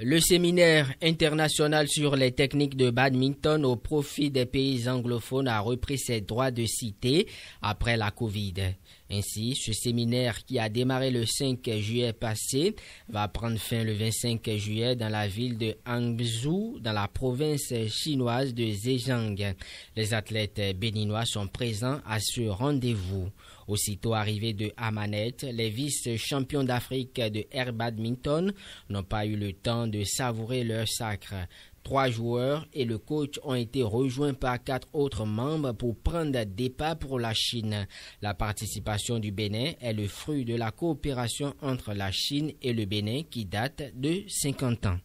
Le séminaire international sur les techniques de badminton au profit des pays anglophones a repris ses droits de cité après la Covid. Ainsi, ce séminaire qui a démarré le 5 juillet passé va prendre fin le 25 juillet dans la ville de Hangzhou, dans la province chinoise de Zhejiang. Les athlètes béninois sont présents à ce rendez-vous. Aussitôt arrivés de Amanet, les vice-champions d'Afrique de air badminton n'ont pas eu le temps de savourer leur sacre. Trois joueurs et le coach ont été rejoints par quatre autres membres pour prendre des pas pour la Chine. La participation du Bénin est le fruit de la coopération entre la Chine et le Bénin qui date de 50 ans.